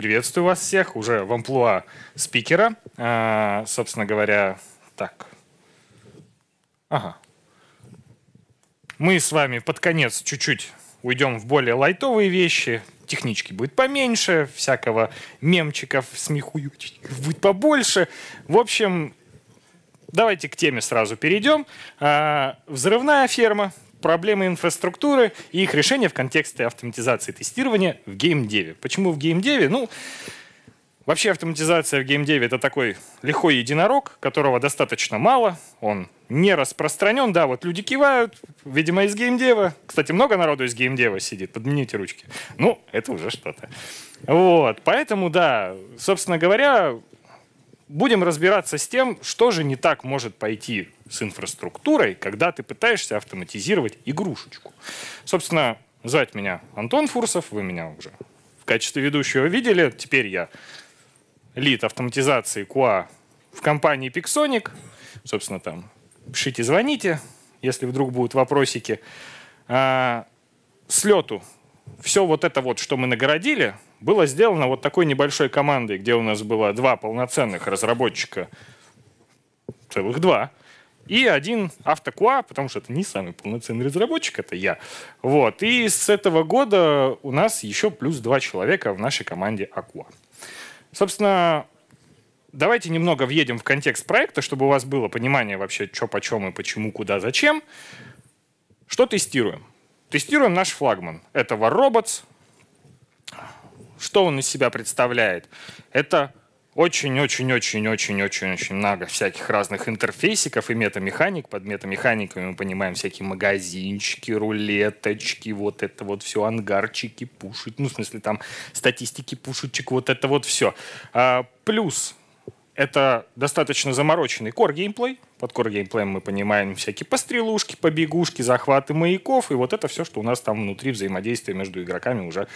приветствую вас всех уже в амплуа спикера. А, собственно говоря, так. Ага. Мы с вами под конец чуть-чуть уйдем в более лайтовые вещи. Технички будет поменьше, всякого мемчиков, смехуючиков будет побольше. В общем, давайте к теме сразу перейдем. А, взрывная ферма, проблемы инфраструктуры и их решения в контексте автоматизации тестирования в геймдеве. Почему в геймдеве? Ну, вообще автоматизация в геймдеве — это такой лихой единорог, которого достаточно мало, он не распространен. Да, вот люди кивают, видимо, из геймдева. Кстати, много народу из геймдева сидит, подмените ручки. Ну, это уже что-то. Вот, поэтому, да, собственно говоря, будем разбираться с тем, что же не так может пойти с инфраструктурой, когда ты пытаешься автоматизировать игрушечку. Собственно, звать меня Антон Фурсов, вы меня уже в качестве ведущего видели. Теперь я лид автоматизации QA в компании Pixonic. Собственно, там пишите, звоните, если вдруг будут вопросики. А, слету все вот это вот, что мы нагородили, было сделано вот такой небольшой командой, где у нас было два полноценных разработчика, целых два, и один автокуа, потому что это не самый полноценный разработчик, это я. Вот. И с этого года у нас еще плюс два человека в нашей команде Акуа. Собственно, давайте немного въедем в контекст проекта, чтобы у вас было понимание вообще, что почем и почему, куда, зачем. Что тестируем? Тестируем наш флагман. Это Warrobots что он из себя представляет? Это очень-очень-очень-очень-очень-очень много всяких разных интерфейсиков и метамеханик. Под метамеханиками мы понимаем всякие магазинчики, рулеточки, вот это вот все, ангарчики, пушит. ну, в смысле, там, статистики пушечек, вот это вот все. А, плюс это достаточно замороченный core геймплей. Под core геймплеем мы понимаем всякие пострелушки, побегушки, захваты маяков, и вот это все, что у нас там внутри взаимодействия между игроками уже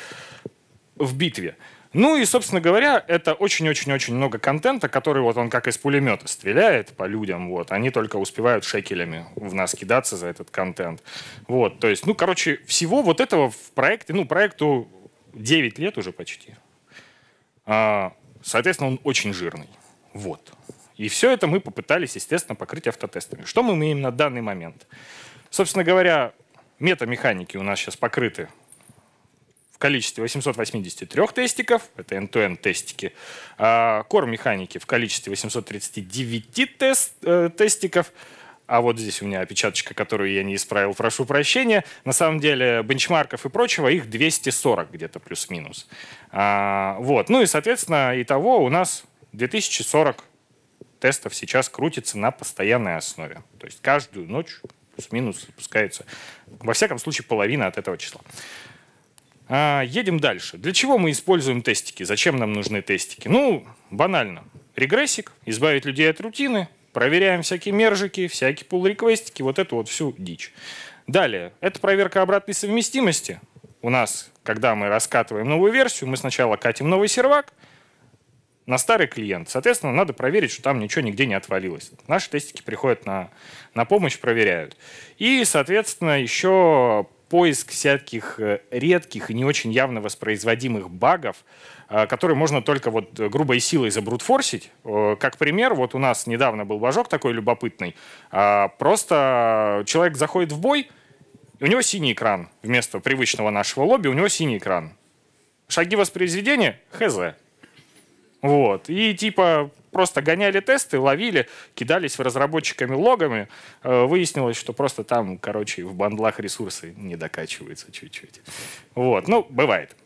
в битве. Ну и, собственно говоря, это очень-очень-очень много контента, который вот он как из пулемета стреляет по людям, вот, они только успевают шекелями в нас кидаться за этот контент. Вот, то есть, ну, короче, всего вот этого в проекте, ну, проекту 9 лет уже почти. А, соответственно, он очень жирный. Вот. И все это мы попытались, естественно, покрыть автотестами. Что мы имеем на данный момент? Собственно говоря, метамеханики у нас сейчас покрыты количестве 883 тестиков, это end-to-end тестики, Core а, механики в количестве 839 тест, э, тестиков, а вот здесь у меня опечаточка, которую я не исправил, прошу прощения. На самом деле бенчмарков и прочего их 240 где-то плюс-минус. А, вот. Ну и, соответственно, итого у нас 2040 тестов сейчас крутится на постоянной основе. То есть каждую ночь плюс-минус запускается, во всяком случае, половина от этого числа. А, едем дальше. Для чего мы используем тестики? Зачем нам нужны тестики? Ну, банально. Регрессик, избавить людей от рутины, проверяем всякие мержики, всякие пул-реквестики, вот эту вот всю дичь. Далее, это проверка обратной совместимости. У нас, когда мы раскатываем новую версию, мы сначала катим новый сервак на старый клиент. Соответственно, надо проверить, что там ничего нигде не отвалилось. Наши тестики приходят на, на помощь, проверяют. И, соответственно, еще поиск всяких э, редких и не очень явно воспроизводимых багов, э, которые можно только вот э, грубой силой забрутфорсить. Как пример, вот у нас недавно был божок такой любопытный. А, просто человек заходит в бой, у него синий экран вместо привычного нашего лобби, у него синий экран. Шаги воспроизведения — хз. Вот. И типа просто гоняли тесты, ловили, кидались в разработчиками логами. Э, выяснилось, что просто там, короче, в бандлах ресурсы не докачиваются чуть-чуть. Вот, ну, бывает.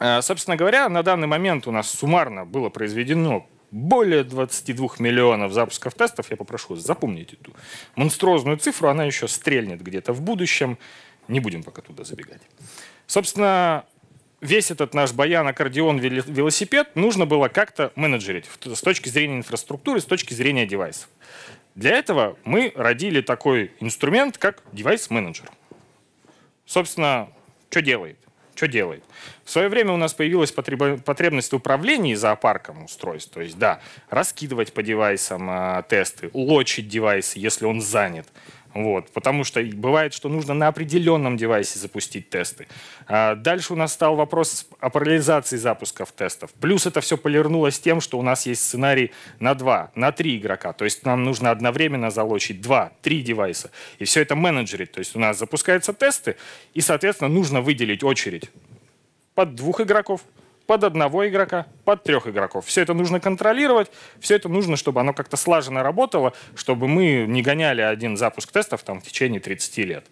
Э, собственно говоря, на данный момент у нас суммарно было произведено более 22 миллионов запусков тестов. Я попрошу запомнить эту монструозную цифру, она еще стрельнет где-то в будущем. Не будем пока туда забегать. Собственно, весь этот наш баян, аккордеон, велосипед нужно было как-то менеджерить с точки зрения инфраструктуры, с точки зрения девайсов. Для этого мы родили такой инструмент, как девайс-менеджер. Собственно, что делает? Что делает? В свое время у нас появилась потребность в управлении зоопарком устройств. То есть, да, раскидывать по девайсам э, тесты, лочить девайсы, если он занят, вот, потому что бывает, что нужно на определенном девайсе запустить тесты. А дальше у нас стал вопрос о параллелизации запусков тестов. Плюс это все полирнулось тем, что у нас есть сценарий на два, на три игрока. То есть нам нужно одновременно залочить два, три девайса. И все это менеджерить. То есть у нас запускаются тесты, и, соответственно, нужно выделить очередь под двух игроков, под одного игрока, под трех игроков. Все это нужно контролировать, все это нужно, чтобы оно как-то слаженно работало, чтобы мы не гоняли один запуск тестов там, в течение 30 лет.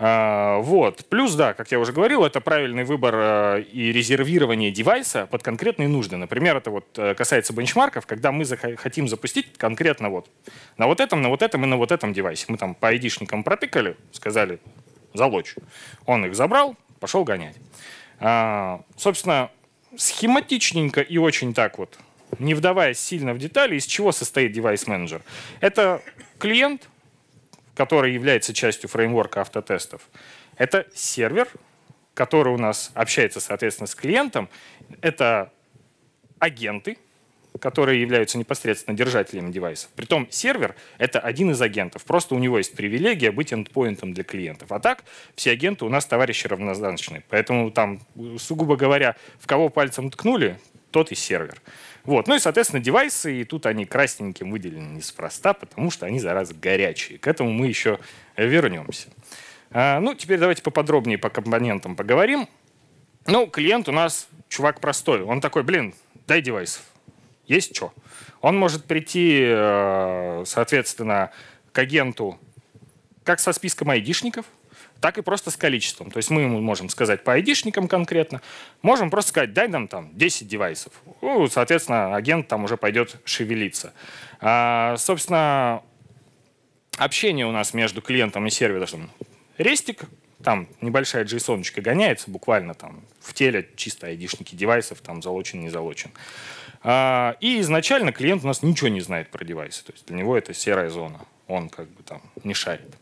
А, вот. Плюс, да, как я уже говорил, это правильный выбор а, и резервирование девайса под конкретные нужды. Например, это вот э, касается бенчмарков, когда мы хотим запустить конкретно вот на вот этом, на вот этом и на вот этом девайсе. Мы там по айдишникам протыкали, сказали «залочь». Он их забрал, пошел гонять. А, собственно, схематичненько и очень так вот, не вдаваясь сильно в детали, из чего состоит девайс-менеджер. Это клиент, который является частью фреймворка автотестов. Это сервер, который у нас общается, соответственно, с клиентом. Это агенты, которые являются непосредственно держателями девайсов. Притом сервер — это один из агентов, просто у него есть привилегия быть эндпоинтом для клиентов. А так все агенты у нас товарищи равнозначные. Поэтому там, сугубо говоря, в кого пальцем ткнули, тот и сервер. Вот. Ну и, соответственно, девайсы, и тут они красненьким выделены неспроста, потому что они, зараза, горячие. К этому мы еще вернемся. А, ну, теперь давайте поподробнее по компонентам поговорим. Ну, клиент у нас чувак простой. Он такой, блин, дай девайсов есть что. Он может прийти, э, соответственно, к агенту как со списком айдишников, так и просто с количеством. То есть мы ему можем сказать по айдишникам конкретно, можем просто сказать, дай нам там 10 девайсов. Ну, соответственно, агент там уже пойдет шевелиться. А, собственно, общение у нас между клиентом и сервером. рестик, там небольшая json гоняется буквально там в теле, чисто айдишники девайсов, там залочен, не залочен. А, и изначально клиент у нас ничего не знает про девайсы. То есть для него это серая зона. Он как бы там не шарит.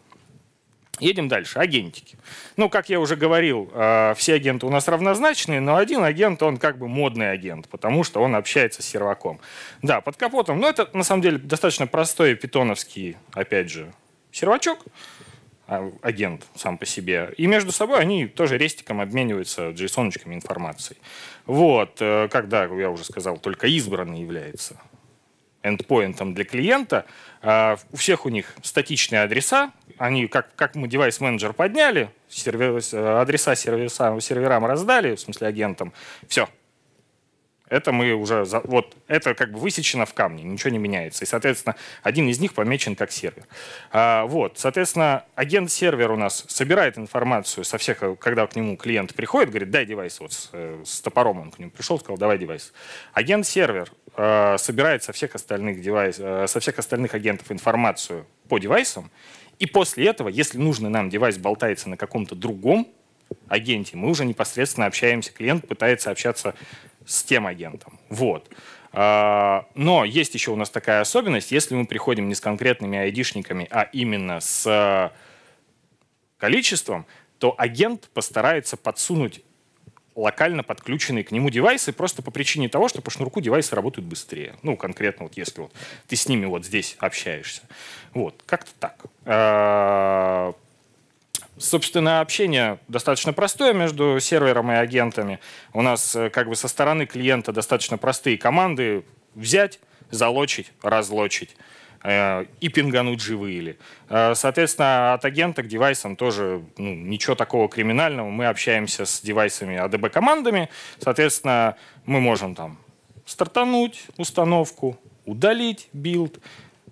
Едем дальше. Агентики. Ну, как я уже говорил, а, все агенты у нас равнозначные, но один агент, он как бы модный агент, потому что он общается с серваком. Да, под капотом. Но это, на самом деле, достаточно простой питоновский, опять же, сервачок. А, агент сам по себе. И между собой они тоже рестиком обмениваются джейсоночками информацией. Вот, э, как да я уже сказал, только избранный является эндпоинтом для клиента. А, у всех у них статичные адреса. Они, как, как мы девайс-менеджер подняли, сервис, э, адреса сервиса, серверам раздали, в смысле агентам. Все, это мы уже... За... Вот это как бы высечено в камне, ничего не меняется. И, соответственно, один из них помечен как сервер. А, вот, соответственно, агент-сервер у нас собирает информацию со всех, когда к нему клиент приходит, говорит, дай девайс. Вот с, э, с топором он к нему пришел, сказал, давай девайс. Агент-сервер э, собирает со всех остальных девайс, э, со всех остальных агентов информацию по девайсам, и после этого, если нужный нам девайс болтается на каком-то другом агенте, мы уже непосредственно общаемся, клиент пытается общаться с тем агентом. Вот. А, но есть еще у нас такая особенность, если мы приходим не с конкретными айдишниками, а именно с э, количеством, то агент постарается подсунуть локально подключенные к нему девайсы просто по причине того, что по шнурку девайсы работают быстрее. Ну, конкретно вот если вот ты с ними вот здесь общаешься. Вот, как-то так. А, собственное общение достаточно простое между сервером и агентами. У нас э, как бы со стороны клиента достаточно простые команды взять, залочить, разлочить э, и пингануть живые ли. Э, соответственно, от агента к девайсам тоже ну, ничего такого криминального. Мы общаемся с девайсами ADB-командами. Соответственно, мы можем там стартануть установку, удалить билд,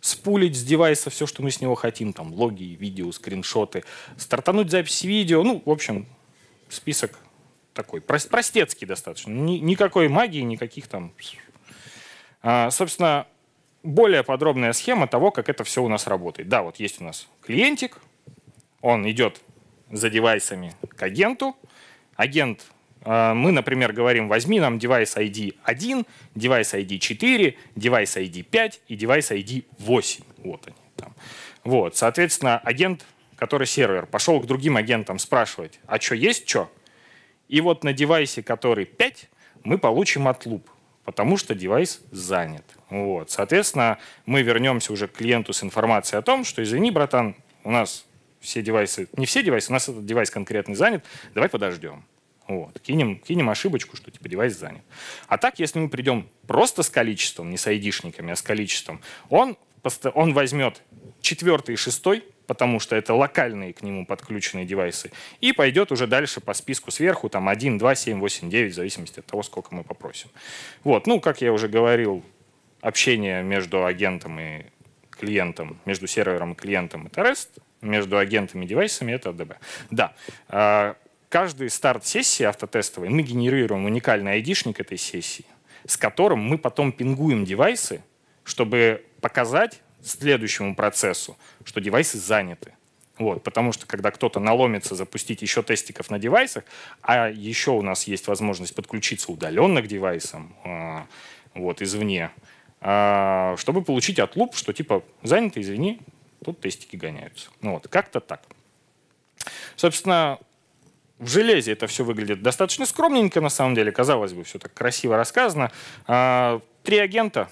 спулить с девайса все, что мы с него хотим, там логи, видео, скриншоты, стартануть запись видео, ну, в общем, список такой, простецкий достаточно, никакой магии, никаких там... А, собственно, более подробная схема того, как это все у нас работает. Да, вот есть у нас клиентик, он идет за девайсами к агенту, агент а, мы, например, говорим, возьми нам девайс ID 1, девайс ID 4, девайс ID 5 и девайс ID 8. Вот они там. Вот, соответственно, агент, который сервер, пошел к другим агентам спрашивать, а что есть что? И вот на девайсе, который 5, мы получим отлуп, потому что девайс занят. Вот. Соответственно, мы вернемся уже к клиенту с информацией о том, что, извини, братан, у нас все девайсы, не все девайсы, у нас этот девайс конкретный занят, давай подождем. Вот. Кинем, кинем ошибочку, что типа девайс занят. А так, если мы придем просто с количеством, не с айдишниками, а с количеством, он, он возьмет четвертый и шестой, потому что это локальные к нему подключенные девайсы, и пойдет уже дальше по списку сверху, там 1, 2, 7, 8, 9, в зависимости от того, сколько мы попросим. Вот, ну, как я уже говорил, общение между агентом и клиентом, между сервером и клиентом — это REST, между агентами и девайсами — это ADB. Да, а, каждый старт сессии автотестовой мы генерируем уникальный айдишник этой сессии, с которым мы потом пингуем девайсы, чтобы показать следующему процессу, что девайсы заняты. Вот, потому что когда кто-то наломится запустить еще тестиков на девайсах, а еще у нас есть возможность подключиться удаленно к девайсам, а, вот, извне, а, чтобы получить отлуп, что типа заняты, извини, тут тестики гоняются. Ну вот, как-то так. Собственно, в железе это все выглядит достаточно скромненько, на самом деле, казалось бы, все так красиво рассказано. А, три агента,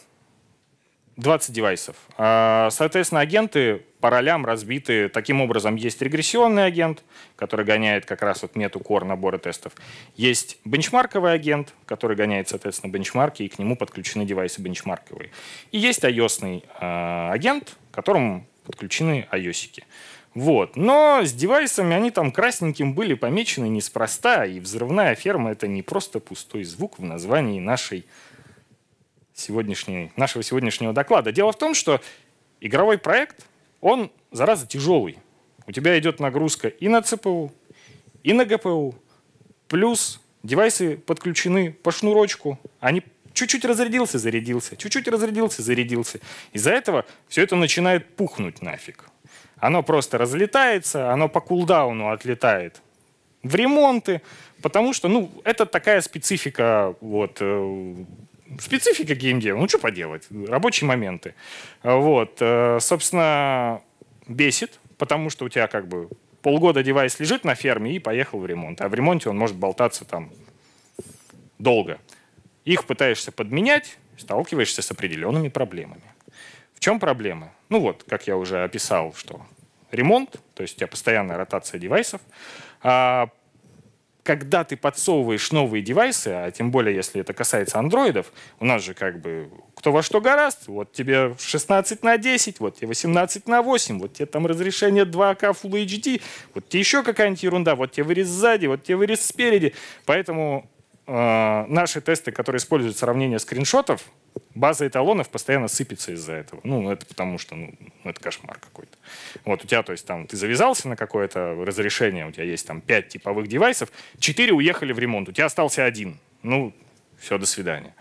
20 девайсов. А, соответственно, агенты по ролям разбиты. Таким образом, есть регрессионный агент, который гоняет как раз вот мету core набора тестов. Есть бенчмарковый агент, который гоняет, соответственно, бенчмарки, и к нему подключены девайсы бенчмарковые. И есть ios а, агент, к которому подключены ios -ики. Вот. Но с девайсами они там красненьким были помечены неспроста, и взрывная ферма — это не просто пустой звук в названии нашей сегодняшней, нашего сегодняшнего доклада. Дело в том, что игровой проект, он, зараза, тяжелый. У тебя идет нагрузка и на ЦПУ, и на ГПУ, плюс девайсы подключены по шнурочку, они чуть-чуть разрядился, зарядился, чуть-чуть разрядился, зарядился. Из-за этого все это начинает пухнуть нафиг. Оно просто разлетается, оно по кулдауну отлетает в ремонты, потому что, ну, это такая специфика, вот, э, специфика геймдева, ну, что поделать, рабочие моменты. Вот, э, собственно, бесит, потому что у тебя как бы полгода девайс лежит на ферме и поехал в ремонт, а в ремонте он может болтаться там долго. Их пытаешься подменять, сталкиваешься с определенными проблемами. В чем проблемы? Ну вот, как я уже описал, что ремонт, то есть у тебя постоянная ротация девайсов. А когда ты подсовываешь новые девайсы, а тем более, если это касается андроидов, у нас же как бы кто во что гораст, вот тебе 16 на 10, вот тебе 18 на 8, вот тебе там разрешение 2К Full HD, вот тебе еще какая-нибудь ерунда, вот тебе вырез сзади, вот тебе вырез спереди. Поэтому Э, наши тесты, которые используют сравнение скриншотов, база эталонов постоянно сыпется из-за этого. Ну, это потому что, ну, ну, это кошмар какой-то. Вот у тебя, то есть, там, ты завязался на какое-то разрешение, у тебя есть там 5 типовых девайсов, 4 уехали в ремонт, у тебя остался один. Ну, все, до свидания.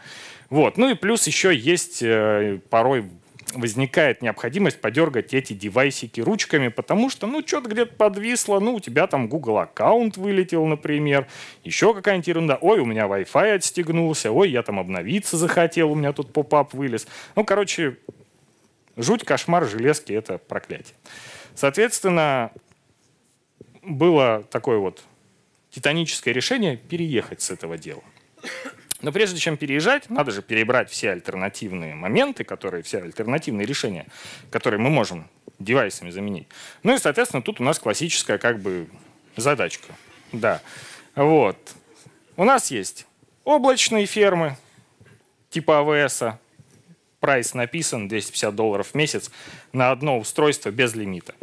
Вот. Ну и плюс еще есть э, порой возникает необходимость подергать эти девайсики ручками, потому что, ну, что-то где-то подвисло, ну, у тебя там Google аккаунт вылетел, например, еще какая-нибудь ерунда, ой, у меня Wi-Fi отстегнулся, ой, я там обновиться захотел, у меня тут поп-ап вылез. Ну, короче, жуть, кошмар, железки — это проклятие. Соответственно, было такое вот титаническое решение переехать с этого дела. Но прежде чем переезжать, надо же перебрать все альтернативные моменты, которые, все альтернативные решения, которые мы можем девайсами заменить. Ну и, соответственно, тут у нас классическая как бы задачка. Да. Вот. У нас есть облачные фермы типа AWS, Прайс написан 250 долларов в месяц на одно устройство без лимита.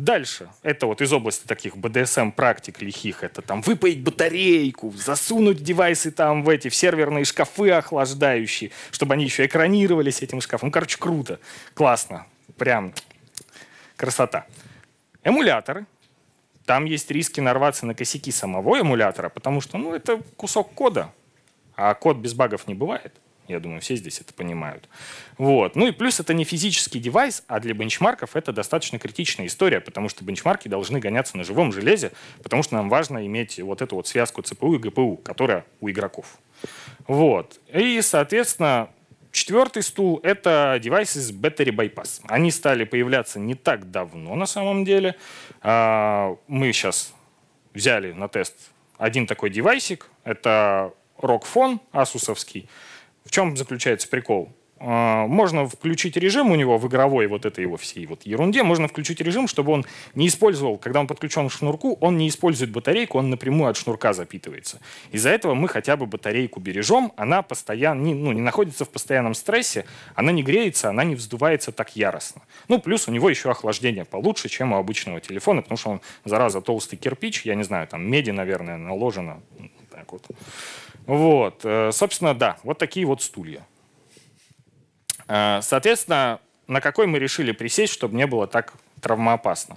Дальше. Это вот из области таких BDSM-практик лихих. Это там выпаять батарейку, засунуть девайсы там в эти в серверные шкафы охлаждающие, чтобы они еще экранировались этим шкафом. Ну, короче, круто. Классно. Прям красота. Эмуляторы. Там есть риски нарваться на косяки самого эмулятора, потому что ну, это кусок кода, а код без багов не бывает. Я думаю, все здесь это понимают. Вот. Ну и плюс это не физический девайс, а для бенчмарков это достаточно критичная история, потому что бенчмарки должны гоняться на живом железе, потому что нам важно иметь вот эту вот связку ЦПУ и ГПУ, которая у игроков. Вот. И, соответственно, Четвертый стул — это девайсы с Battery Bypass. Они стали появляться не так давно на самом деле. А, мы сейчас взяли на тест один такой девайсик. Это Rockfon асусовский. В чем заключается прикол? А, можно включить режим у него в игровой вот этой его всей вот ерунде. Можно включить режим, чтобы он не использовал, когда он подключен к шнурку, он не использует батарейку, он напрямую от шнурка запитывается. Из-за этого мы хотя бы батарейку бережем, она постоянно, не, ну, не находится в постоянном стрессе, она не греется, она не вздувается так яростно. Ну, плюс у него еще охлаждение получше, чем у обычного телефона, потому что он, зараза, толстый кирпич, я не знаю, там меди, наверное, наложено. Так вот. Вот, э, собственно, да, вот такие вот стулья. Э, соответственно, на какой мы решили присесть, чтобы не было так травмоопасно?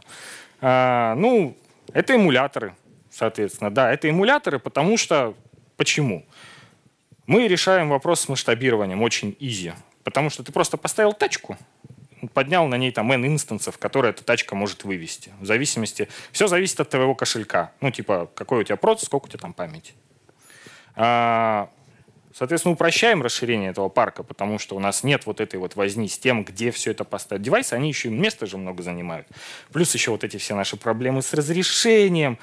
Э, ну, это эмуляторы, соответственно. Да, это эмуляторы, потому что... Почему? Мы решаем вопрос с масштабированием очень easy, Потому что ты просто поставил тачку, поднял на ней там N инстансов, которые эта тачка может вывести. В зависимости... Все зависит от твоего кошелька. Ну, типа, какой у тебя процесс, сколько у тебя там памяти. А, соответственно, упрощаем расширение этого парка, потому что у нас нет вот этой вот возни с тем, где все это поставить. Девайсы, они еще и места же много занимают. Плюс еще вот эти все наши проблемы с разрешением.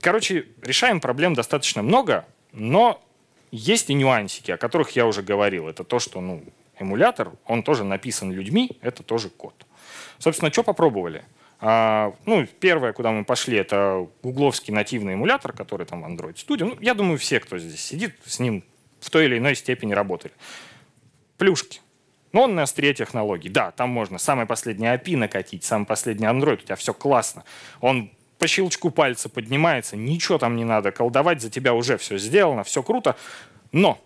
Короче, решаем проблем достаточно много, но есть и нюансики, о которых я уже говорил. Это то, что ну, эмулятор, он тоже написан людьми, это тоже код. Собственно, что попробовали? А, ну, первое, куда мы пошли, это гугловский нативный эмулятор, который там в Android Studio. Ну, я думаю, все, кто здесь сидит, с ним в той или иной степени работали. Плюшки. Но он на острие технологий. Да, там можно самый последний API накатить, самый последний Android, у тебя все классно. Он по щелчку пальца поднимается, ничего там не надо колдовать, за тебя уже все сделано, все круто. Но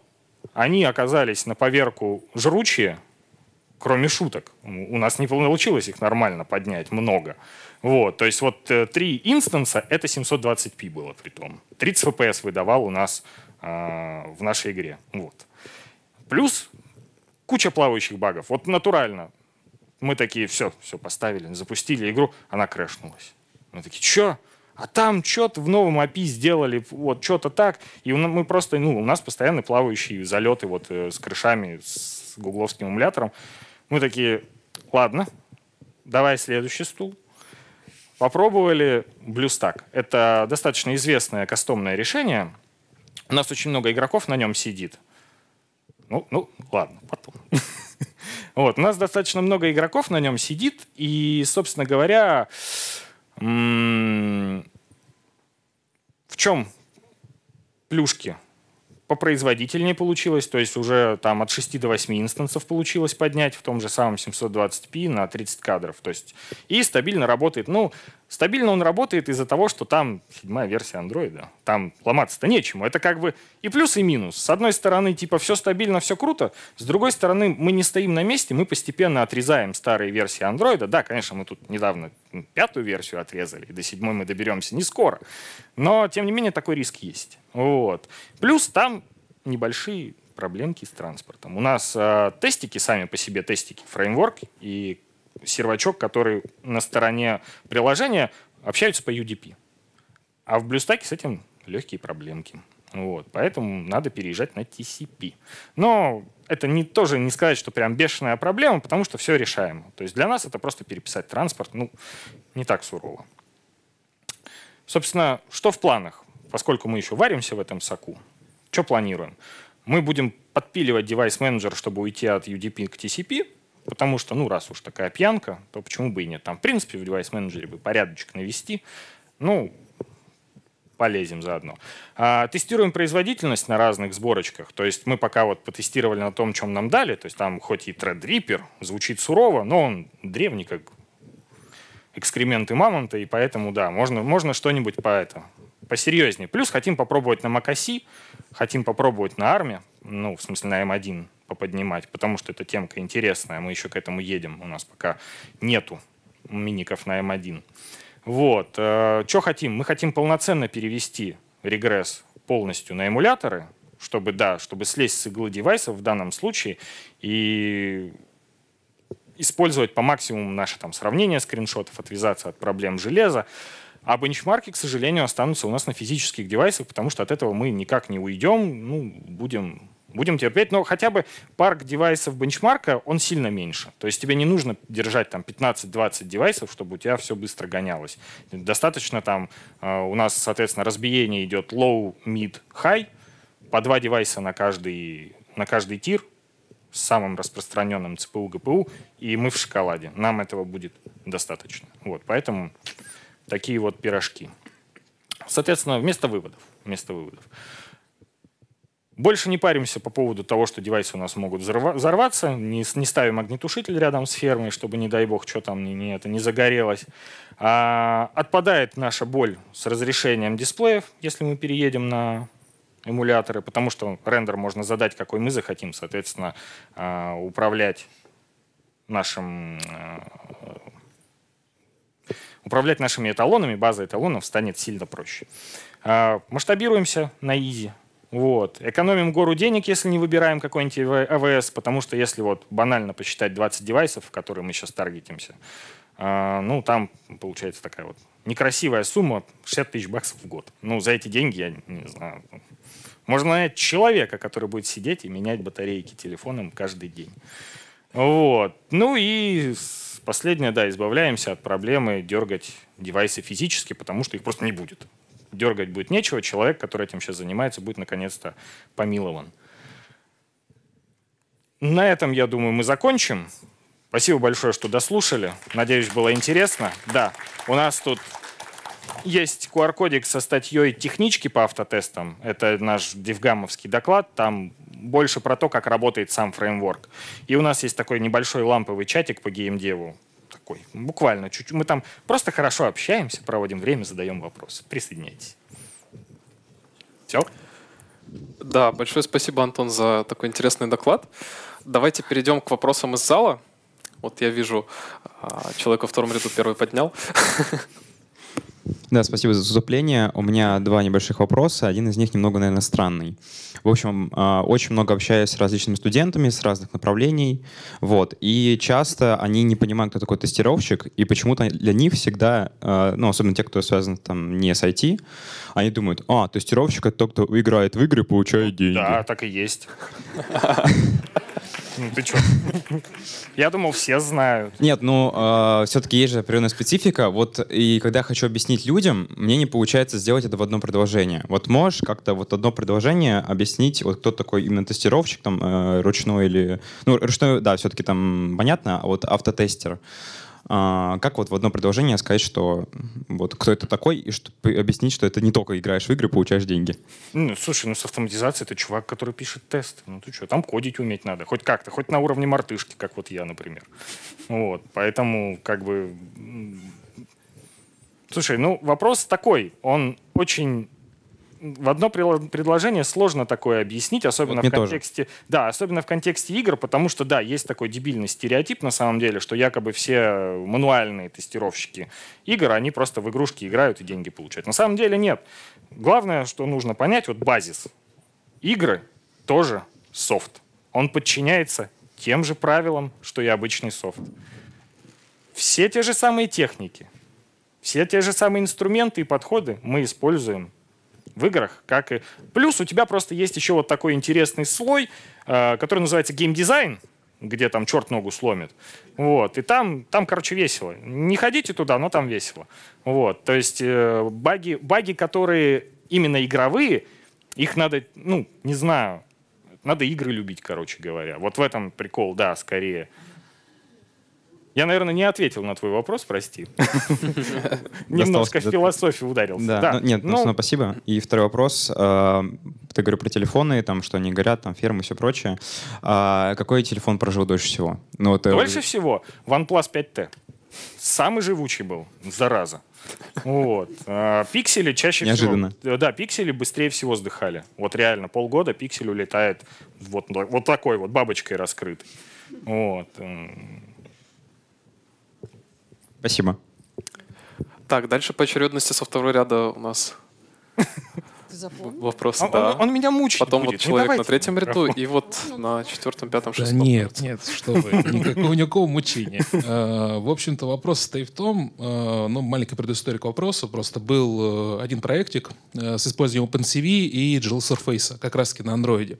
они оказались на поверку жручие, кроме шуток. У нас не получилось их нормально поднять много. Вот, то есть вот э, три инстанса — это 720p было при том. 30 FPS выдавал у нас э, в нашей игре. Вот. Плюс куча плавающих багов. Вот натурально мы такие, все, все поставили, запустили игру, она крэшнулась. Мы такие, что? а там что-то в новом API сделали, вот что-то так, и мы просто, ну, у нас постоянно плавающие залеты вот э, с крышами, с гугловским эмулятором. Мы такие, ладно, давай следующий стул. Попробовали BlueStack. Это достаточно известное кастомное решение. У нас очень много игроков на нем сидит. Ну, ну ладно, потом. Вот, у нас достаточно много игроков на нем сидит, и, собственно говоря, в чем плюшки попроизводительнее получилось, то есть уже там от 6 до 8 инстансов получилось поднять в том же самом 720p на 30 кадров, то есть и стабильно работает. Ну, Стабильно он работает из-за того, что там седьмая версия андроида. Там ломаться-то нечему. Это как бы и плюс, и минус. С одной стороны, типа, все стабильно, все круто. С другой стороны, мы не стоим на месте, мы постепенно отрезаем старые версии андроида. Да, конечно, мы тут недавно пятую версию отрезали, и до седьмой мы доберемся не скоро. Но, тем не менее, такой риск есть. Вот. Плюс там небольшие проблемки с транспортом. У нас э, тестики сами по себе, тестики, фреймворк и сервачок, который на стороне приложения, общаются по UDP. А в блюстаке с этим легкие проблемки. Вот, поэтому надо переезжать на TCP. Но это не, тоже не сказать, что прям бешеная проблема, потому что все решаемо. То есть для нас это просто переписать транспорт, ну, не так сурово. Собственно, что в планах? Поскольку мы еще варимся в этом соку, что планируем? Мы будем подпиливать девайс-менеджер, чтобы уйти от UDP к TCP, Потому что, ну, раз уж такая пьянка, то почему бы и нет? Там, в принципе, в девайс-менеджере бы порядочек навести. Ну, полезем заодно. А, тестируем производительность на разных сборочках. То есть мы пока вот потестировали на том, чем нам дали. То есть там хоть и Threadripper звучит сурово, но он древний, как экскременты мамонта, и поэтому, да, можно, можно что-нибудь по это, посерьезнее. Плюс хотим попробовать на MacOS, хотим попробовать на Арме, ну, в смысле на м 1 поподнимать, потому что эта темка интересная, мы еще к этому едем, у нас пока нету миников на М1. Вот. Э, что хотим? Мы хотим полноценно перевести регресс полностью на эмуляторы, чтобы, да, чтобы слезть с иглы девайсов в данном случае и использовать по максимуму наше там сравнение скриншотов, отвязаться от проблем железа. А бенчмарки, к сожалению, останутся у нас на физических девайсах, потому что от этого мы никак не уйдем, ну, будем будем терпеть, но хотя бы парк девайсов бенчмарка, он сильно меньше. То есть тебе не нужно держать там 15-20 девайсов, чтобы у тебя все быстро гонялось. Достаточно там, э, у нас, соответственно, разбиение идет low, mid, high, по два девайса на каждый, на каждый тир с самым распространенным CPU, GPU, и мы в шоколаде. Нам этого будет достаточно. Вот, поэтому такие вот пирожки. Соответственно, вместо выводов. Вместо выводов. Больше не паримся по поводу того, что девайсы у нас могут взорваться, не, не ставим огнетушитель рядом с фермой, чтобы, не дай бог, что там не, не, это, не загорелось. А, отпадает наша боль с разрешением дисплеев, если мы переедем на эмуляторы, потому что рендер можно задать, какой мы захотим, соответственно, а, управлять нашим а, управлять нашими эталонами, база эталонов станет сильно проще. А, масштабируемся на изи. Вот. Экономим гору денег, если не выбираем какой-нибудь АВС, потому что если вот банально посчитать 20 девайсов, в которые мы сейчас таргетимся, а, ну, там получается такая вот некрасивая сумма 60 тысяч баксов в год. Ну, за эти деньги, я не знаю, можно нанять человека, который будет сидеть и менять батарейки телефоном каждый день. Вот. Ну и последнее, да, избавляемся от проблемы дергать девайсы физически, потому что их просто не будет дергать будет нечего, человек, который этим сейчас занимается, будет наконец-то помилован. На этом, я думаю, мы закончим. Спасибо большое, что дослушали. Надеюсь, было интересно. Да, у нас тут есть QR-кодик со статьей технички по автотестам. Это наш девгамовский доклад. Там больше про то, как работает сам фреймворк. И у нас есть такой небольшой ламповый чатик по геймдеву такой, буквально чуть-чуть. Мы там просто хорошо общаемся, проводим время, задаем вопросы. Присоединяйтесь. Все. Да, большое спасибо, Антон, за такой интересный доклад. Давайте перейдем к вопросам из зала. Вот я вижу, а, человека в втором ряду первый поднял. Да, спасибо за выступление. У меня два небольших вопроса. Один из них немного, наверное, странный. В общем, а, очень много общаюсь с различными студентами с разных направлений. Вот. И часто они не понимают, кто такой тестировщик, и почему-то для них всегда, а, ну, особенно те, кто связан там не с IT, они думают, а, тестировщик — это тот, кто играет в игры, получает деньги. Да, так и есть. Ну ты чё? Я думал, все знают. Нет, ну э, а, все-таки есть же определенная специфика. Вот и когда я хочу объяснить людям, мне не получается сделать это в одно предложение. Вот можешь как-то вот одно предложение объяснить, вот кто такой именно тестировщик, там э, ручной или... Ну, ручной, да, все-таки там понятно, а вот автотестер. А, как вот в одно предложение сказать, что вот кто это такой, и что, объяснить, что это не только играешь в игры, получаешь деньги? Ну, слушай, ну с автоматизацией это чувак, который пишет тест, Ну ты что, там кодить уметь надо. Хоть как-то, хоть на уровне мартышки, как вот я, например. Вот, поэтому как бы... Слушай, ну вопрос такой, он очень в одно предложение сложно такое объяснить, особенно вот в контексте, тоже. да, особенно в контексте игр, потому что да, есть такой дебильный стереотип на самом деле, что якобы все мануальные тестировщики игр, они просто в игрушки играют и деньги получают. На самом деле нет. Главное, что нужно понять, вот базис. Игры тоже софт. Он подчиняется тем же правилам, что и обычный софт. Все те же самые техники, все те же самые инструменты и подходы мы используем в играх, как и... Плюс у тебя просто есть еще вот такой интересный слой, э, который называется геймдизайн, где там черт ногу сломит. Вот. И там, там, короче, весело. Не ходите туда, но там весело. Вот. То есть э, баги, баги, которые именно игровые, их надо, ну, не знаю, надо игры любить, короче говоря. Вот в этом прикол, да, скорее. Я, наверное, не ответил на твой вопрос, прости. Немножко в философию ударил. Да, ну, нет, ну, спасибо. И второй вопрос. А, ты говорю про телефоны, там, что они горят, там, фермы, все прочее. А, какой телефон прожил дольше всего? Ну, э, дольше всего? OnePlus 5T. Самый живучий был, зараза. Вот. А, пиксели чаще Неожиданно. всего... Да, пиксели быстрее всего сдыхали. Вот реально, полгода пиксель улетает вот, вот такой вот, бабочкой раскрыт. Вот. Спасибо. Так, дальше по очередности со второго ряда у нас вопрос а, Он, да. он, он меня мучает. Потом будет. вот человек на третьем ряду и вот ну, на четвертом, пятом, шестом. Да нет, нет, что вы, никакого, никакого мучения. Э, в общем-то вопрос стоит в том, э, ну маленькая предыстория к вопросу, просто был э, один проектик с использованием OpenCV и Jill Surface, как раз таки на андроиде.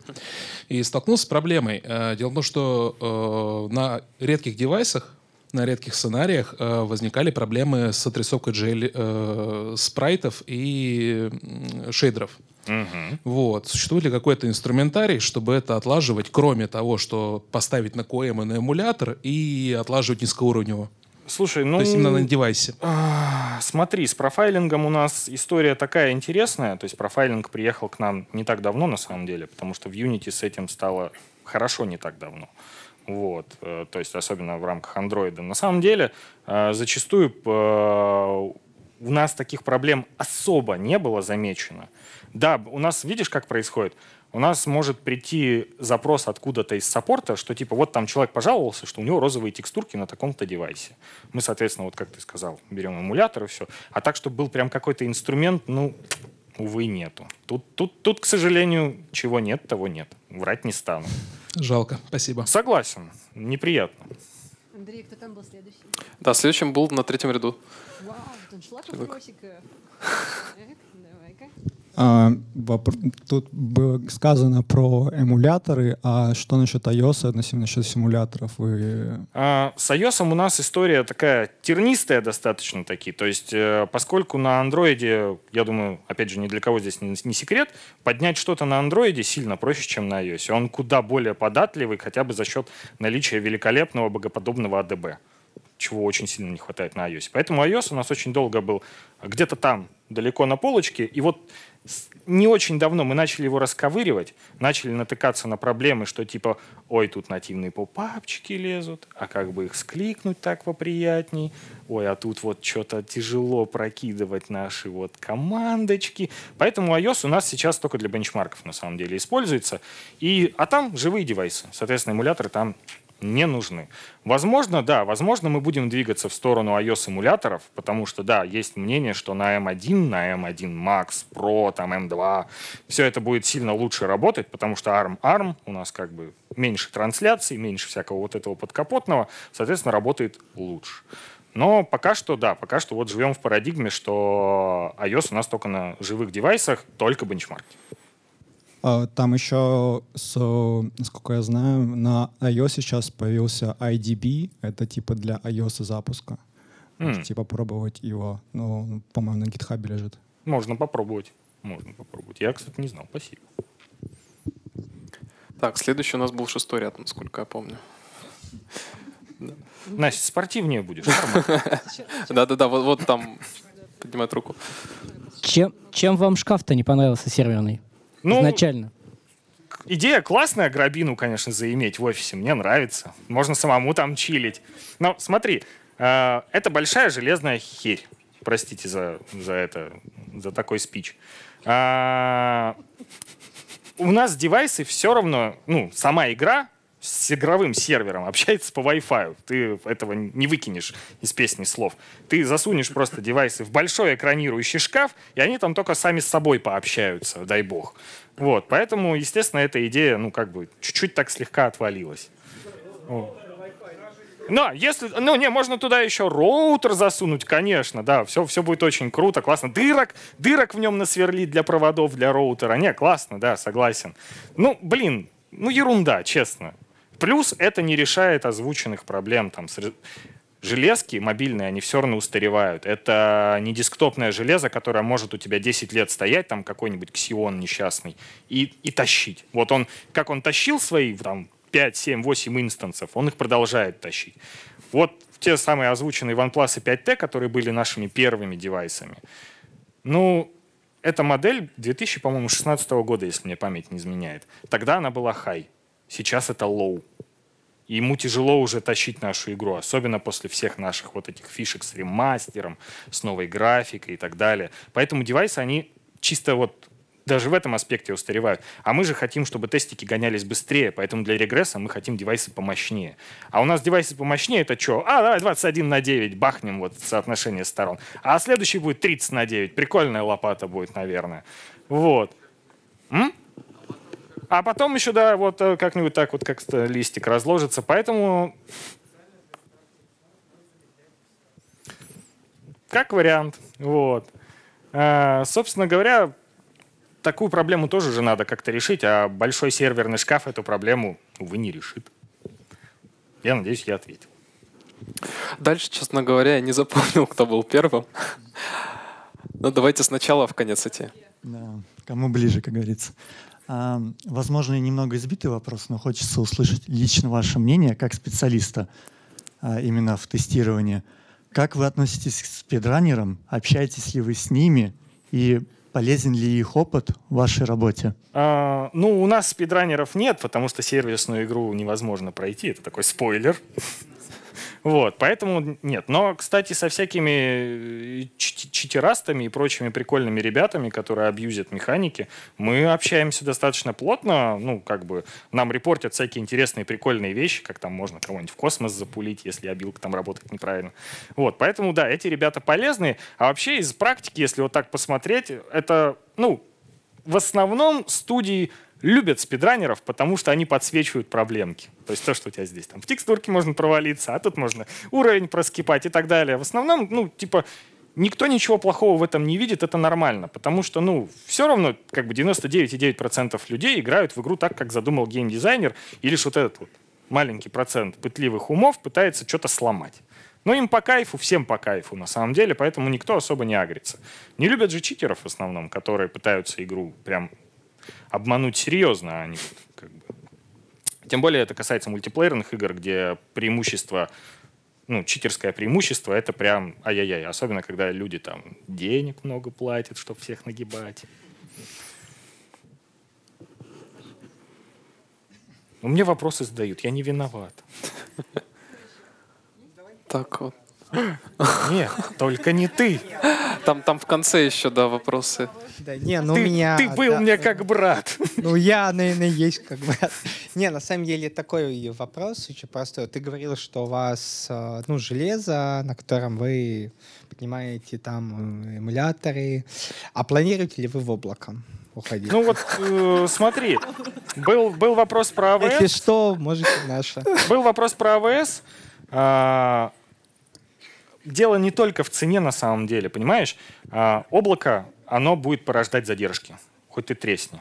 И столкнулся с проблемой. Дело в том, что на редких девайсах на редких сценариях э, возникали проблемы с отрисовкой джель, э, спрайтов и шейдеров. Угу. Вот. Существует ли какой-то инструментарий, чтобы это отлаживать, кроме того, что поставить на QM и на эмулятор и отлаживать низкоуровнево? Слушай, ну... То есть ну, именно на девайсе. А, смотри, с профайлингом у нас история такая интересная. То есть профайлинг приехал к нам не так давно, на самом деле, потому что в Unity с этим стало хорошо не так давно. Uh вот, э, то есть особенно в рамках андроида. На самом деле э, зачастую э, у нас таких проблем особо не было замечено. Да, у нас, видишь, как происходит? У нас может прийти запрос откуда-то из саппорта, что типа вот там человек пожаловался, что у него розовые текстурки на таком-то девайсе. Мы, соответственно, вот как ты сказал, берем эмулятор и все. А так, чтобы был прям какой-то инструмент, ну, увы, нету. Тут, тут, тут, к сожалению, чего нет, того нет. Врать не стану. Жалко, спасибо. Согласен, неприятно. Андрей, кто там был следующий? Да, следующим был на третьем ряду. Вау, тут шла А, тут было сказано про эмуляторы, а что насчет iOS, относительно насчет симуляторов? Вы... А, с iOS у нас история такая тернистая достаточно таки, то есть э, поскольку на андроиде, я думаю, опять же, ни для кого здесь не, не секрет, поднять что-то на андроиде сильно проще, чем на iOS. Он куда более податливый, хотя бы за счет наличия великолепного богоподобного АДБ чего очень сильно не хватает на iOS. Поэтому iOS у нас очень долго был где-то там, далеко на полочке. И вот не очень давно мы начали его расковыривать, начали натыкаться на проблемы, что типа, ой, тут нативные попапчики лезут, а как бы их скликнуть так поприятней, ой, а тут вот что-то тяжело прокидывать наши вот командочки. Поэтому iOS у нас сейчас только для бенчмарков на самом деле используется. И, а там живые девайсы, соответственно, эмуляторы там не нужны. Возможно, да, возможно, мы будем двигаться в сторону iOS-эмуляторов, потому что, да, есть мнение, что на M1, эм на M1 эм Max, Pro, там M2, эм все это будет сильно лучше работать, потому что ARM-ARM у нас как бы меньше трансляций, меньше всякого вот этого подкапотного, соответственно, работает лучше. Но пока что, да, пока что вот живем в парадигме, что iOS у нас только на живых девайсах, только бенчмарки. А, там еще, so, насколько я знаю, на iOS сейчас появился IDB. Это типа для iOS запуска. Mm. Можете типа, пробовать его. Ну, по-моему, на GitHub лежит. Можно попробовать. Можно попробовать. Я, кстати, не знал. Спасибо. Так, следующий у нас был шестой ряд, насколько я помню. Настя, спортивнее будешь. Да-да-да, вот там поднимает руку. Чем, чем вам шкаф-то не понравился серверный? ну, изначально? Идея классная, грабину, конечно, заиметь в офисе. Мне нравится. Можно самому там чилить. Но смотри, э, это большая железная херь. Простите за, за это, за такой спич. Э, у нас девайсы все равно, ну, сама игра с игровым сервером общается по Wi-Fi. Ты этого не выкинешь из песни слов. Ты засунешь просто девайсы в большой экранирующий шкаф, и они там только сами с собой пообщаются, дай бог. Вот, поэтому, естественно, эта идея, ну, как бы, чуть-чуть так слегка отвалилась. Вот. Но если, ну не, можно туда еще роутер засунуть, конечно, да, все, все будет очень круто, классно. Дырок, дырок в нем насверлить для проводов, для роутера. Не, классно, да, согласен. Ну, блин, ну ерунда, честно. Плюс это не решает озвученных проблем там, с железки мобильные, они все равно устаревают. Это не десктопное железо, которое может у тебя 10 лет стоять, там какой-нибудь Xeon несчастный, и, и тащить. Вот он, как он тащил свои там, 5, 7, 8 инстансов, он их продолжает тащить. Вот те самые озвученные OnePlus 5T, которые были нашими первыми девайсами. Ну, эта модель 2016 года, если мне память не изменяет. Тогда она была high, сейчас это low ему тяжело уже тащить нашу игру, особенно после всех наших вот этих фишек с ремастером, с новой графикой и так далее. Поэтому девайсы, они чисто вот даже в этом аспекте устаревают. А мы же хотим, чтобы тестики гонялись быстрее, поэтому для регресса мы хотим девайсы помощнее. А у нас девайсы помощнее — это что? А, давай 21 на 9, бахнем вот соотношение сторон. А следующий будет 30 на 9, прикольная лопата будет, наверное. Вот. М? А потом еще, да, вот э, как-нибудь так вот как-то листик разложится. Поэтому как вариант. Вот. А, собственно говоря, такую проблему тоже же надо как-то решить, а большой серверный шкаф эту проблему, увы, не решит. Я надеюсь, я ответил. Дальше, честно говоря, я не запомнил, кто был первым. Но ну, давайте сначала в конец идти. Да, кому ближе, как говорится. А, возможно, немного избитый вопрос, но хочется услышать лично ваше мнение как специалиста а, именно в тестировании. Как вы относитесь к спидранерам? Общаетесь ли вы с ними? И полезен ли их опыт в вашей работе? А, ну, у нас спидранеров нет, потому что сервисную игру невозможно пройти. Это такой спойлер. Вот, поэтому нет. Но, кстати, со всякими э, читерастами и прочими прикольными ребятами, которые абьюзят механики, мы общаемся достаточно плотно. Ну, как бы нам репортят всякие интересные прикольные вещи, как там можно кого-нибудь в космос запулить, если обилка там работает неправильно. Вот, поэтому, да, эти ребята полезные. А вообще из практики, если вот так посмотреть, это, ну, в основном студии любят спидранеров, потому что они подсвечивают проблемки. То есть то, что у тебя здесь там в текстурке можно провалиться, а тут можно уровень проскипать и так далее. В основном, ну, типа, никто ничего плохого в этом не видит, это нормально, потому что, ну, все равно, как бы 99,9% людей играют в игру так, как задумал геймдизайнер, и лишь вот этот вот маленький процент пытливых умов пытается что-то сломать. Но им по кайфу, всем по кайфу на самом деле, поэтому никто особо не агрится. Не любят же читеров в основном, которые пытаются игру прям обмануть серьезно, а не как бы. Тем более это касается мультиплеерных игр, где преимущество, ну, читерское преимущество, это прям ай-яй-яй. Особенно, когда люди там денег много платят, чтобы всех нагибать. Но ну, мне вопросы задают, я не виноват. Так вот. Нет, только не ты. Там, там в конце еще, да, вопросы. Да, не, ну ты, меня... Ты был да, мне как брат. Ну, я, наверное, есть как брат. Не, на самом деле такой вопрос очень простой. Ты говорил, что у вас, э, ну, железо, на котором вы поднимаете там э, эмуляторы. А планируете ли вы в облако? уходить. Ну вот, э, смотри, был, был вопрос про АВС. Если что, можете наше. Был вопрос про АВС. А, дело не только в цене на самом деле, понимаешь? А, облако, оно будет порождать задержки, хоть ты тресни.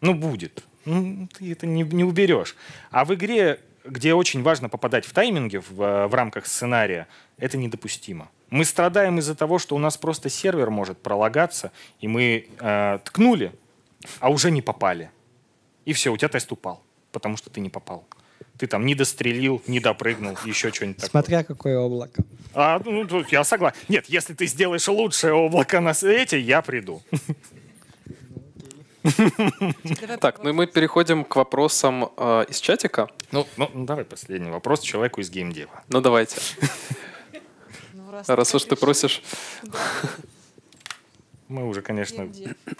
Ну, будет. Ну, ты это не, не уберешь. А в игре, где очень важно попадать в тайминги в, в рамках сценария, это недопустимо. Мы страдаем из-за того, что у нас просто сервер может пролагаться, и мы э, ткнули, а уже не попали. И все, у тебя тест упал, потому что ты не попал ты там не дострелил, не допрыгнул, еще что-нибудь такое. Смотря какое облако. А, ну, ну я согласен. Нет, если ты сделаешь лучшее облако на свете, я приду. Так, ну и мы переходим к вопросам а, из чатика. Ну, ну, ну, давай последний вопрос человеку из геймдева. Ну, давайте. Ну, раз уж ты просишь. Мы уже, конечно,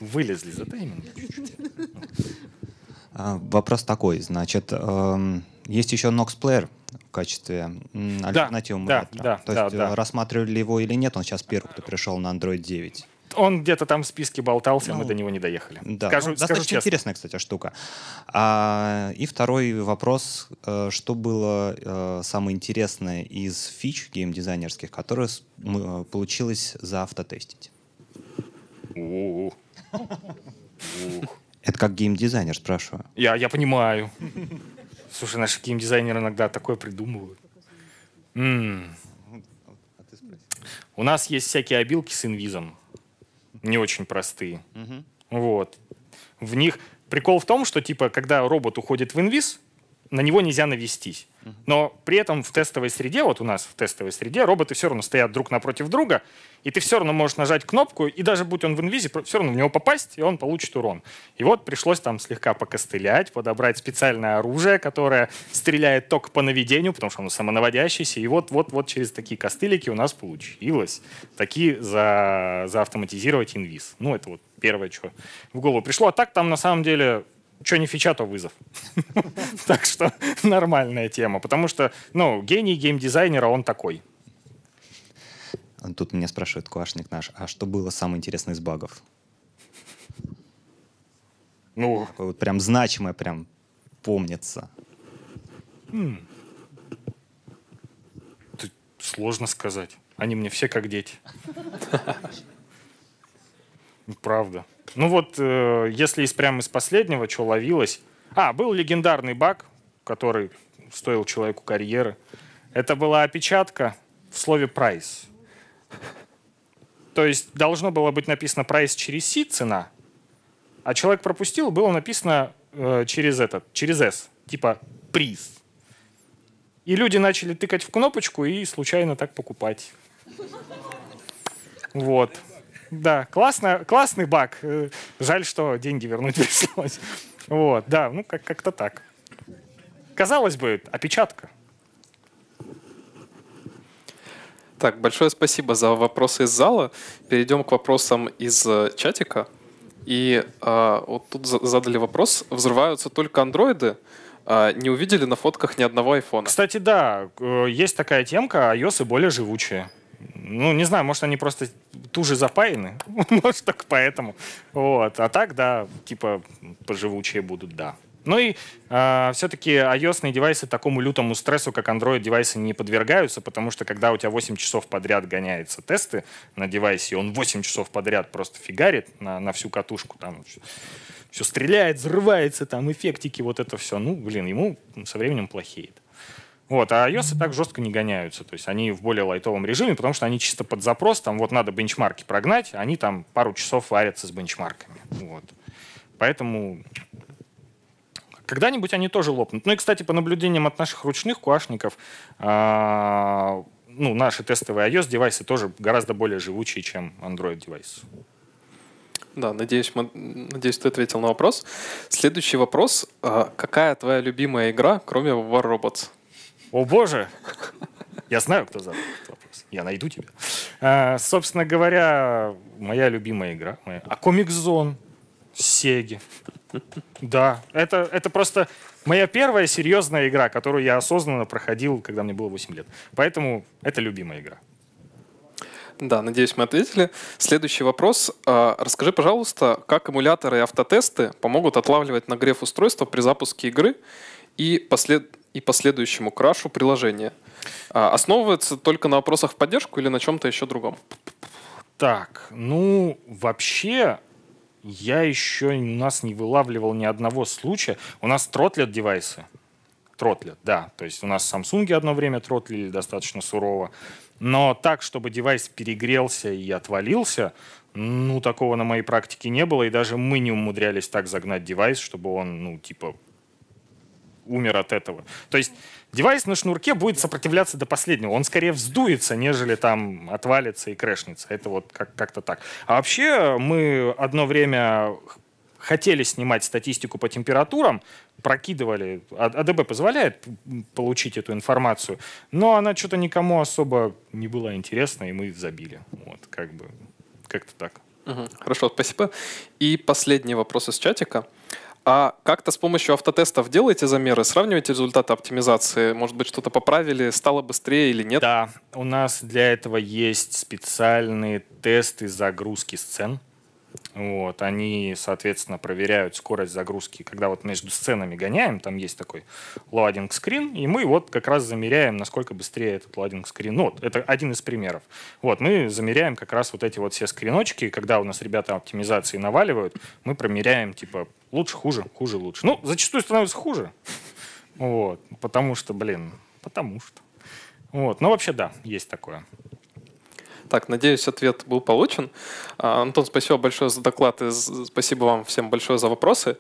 вылезли за тайминг. А, вопрос такой, значит, эм, есть еще Nox Player в качестве альтернативы да, эмулятора. Да, То да, есть э, да. рассматривали его или нет, он сейчас первый, кто пришел на Android 9 он где-то там в списке болтался, ну, мы до него не доехали. Да. Скажу, ну, достаточно честно. интересная, кстати, штука. А, и второй вопрос, э, что было э, самое интересное из фич геймдизайнерских, которые получилось заавтотестить? Это как геймдизайнер, спрашиваю. Я, я понимаю. Слушай, наши геймдизайнеры иногда такое придумывают. У нас есть всякие обилки с инвизом. Не очень простые. Вот. В них прикол в том, что типа, когда робот уходит в инвиз, на него нельзя навестись. Но при этом в тестовой среде, вот у нас в тестовой среде, роботы все равно стоят друг напротив друга, и ты все равно можешь нажать кнопку, и даже будь он в инвизе, все равно в него попасть, и он получит урон. И вот пришлось там слегка покостылять, подобрать специальное оружие, которое стреляет только по наведению, потому что оно самонаводящееся, и вот-вот-вот через такие костылики у нас получилось такие за, за автоматизировать инвиз. Ну, это вот первое, что в голову пришло. А так там на самом деле что не фича, то вызов. так что нормальная тема. Потому что, ну, гений геймдизайнера, он такой. Тут меня спрашивает Куашник наш, а что было самое интересное из багов? Ну, вот прям значимое, прям помнится. М хм. Сложно сказать. Они мне все как дети. Правда. Ну вот, э, если из прямо из последнего, что ловилось... А, был легендарный баг, который стоил человеку карьеры. Это была опечатка в слове «прайс». То есть должно было быть написано «прайс через си» — цена, а человек пропустил, было написано э, через этот, через "s" типа «приз». И люди начали тыкать в кнопочку и случайно так покупать. Вот. Да, классно, классный баг. Э, жаль, что деньги вернуть пришлось. Вот, да, ну как- как-то так. Казалось бы, опечатка. Так, большое спасибо за вопросы из зала. Перейдем к вопросам из э, чатика. И э, вот тут задали вопрос: взрываются только андроиды? Э, не увидели на фотках ни одного айфона. Кстати, да, э, есть такая темка, а iOS и более живучие. Ну, не знаю, может, они просто туже запаяны. Может, так поэтому. Вот. А так, да, типа поживучие будут, да. Ну и э, а, все-таки ios девайсы такому лютому стрессу, как Android девайсы, не подвергаются, потому что когда у тебя 8 часов подряд гоняются тесты на девайсе, он 8 часов подряд просто фигарит на, на всю катушку, там все, все стреляет, взрывается, там эффектики, вот это все. Ну, блин, ему со временем плохеет. Вот, а iOS и так жестко не гоняются. То есть они в более лайтовом режиме, потому что они чисто под запрос, там вот надо бенчмарки прогнать, они там пару часов варятся с бенчмарками. Вот. Поэтому когда-нибудь они тоже лопнут. Ну и, кстати, по наблюдениям от наших ручных куашников, а, ну, наши тестовые iOS девайсы тоже гораздо более живучие, чем Android девайсы. Да, надеюсь, мы, надеюсь, ты ответил на вопрос. Следующий вопрос. А, какая твоя любимая игра, кроме War Robots? О боже! Я знаю, кто задал этот вопрос. Я найду тебя. А, собственно говоря, моя любимая игра. Моя... А Зон, Сеги. Да, это, это просто моя первая серьезная игра, которую я осознанно проходил, когда мне было 8 лет. Поэтому это любимая игра. Да, надеюсь, мы ответили. Следующий вопрос. А, расскажи, пожалуйста, как эмуляторы и автотесты помогут отлавливать нагрев устройства при запуске игры и послед и последующему крашу приложения а, основывается только на вопросах в поддержку или на чем-то еще другом? Так, ну, вообще, я еще у нас не вылавливал ни одного случая. У нас тротлят девайсы. Тротлят, да. То есть у нас Samsung одно время тротлили достаточно сурово. Но так, чтобы девайс перегрелся и отвалился, ну, такого на моей практике не было. И даже мы не умудрялись так загнать девайс, чтобы он, ну, типа, умер от этого. То есть девайс на шнурке будет сопротивляться до последнего. Он скорее вздуется, нежели там отвалится и крэшнется. Это вот как- как-то так. А вообще мы одно время хотели снимать статистику по температурам, прокидывали. АДБ а позволяет получить эту информацию, но она что-то никому особо не была интересна, и мы забили. Вот, как бы, как-то так. Угу. Хорошо, спасибо. И последний вопрос из чатика а как-то с помощью автотестов делаете замеры, сравниваете результаты оптимизации, может быть, что-то поправили, стало быстрее или нет? Да, у нас для этого есть специальные тесты загрузки сцен. Вот, они, соответственно, проверяют скорость загрузки. Когда вот между сценами гоняем, там есть такой loading screen, и мы вот как раз замеряем, насколько быстрее этот loading screen. Ну, вот, это один из примеров. Вот, мы замеряем как раз вот эти вот все скриночки, когда у нас ребята оптимизации наваливают, мы промеряем, типа, лучше, хуже, хуже, лучше. Ну, зачастую становится хуже. Вот, потому что, блин, потому что. Вот, но ну, вообще да, есть такое. Так, надеюсь, ответ был получен. А, Антон, спасибо большое за доклад и спасибо вам всем большое за вопросы.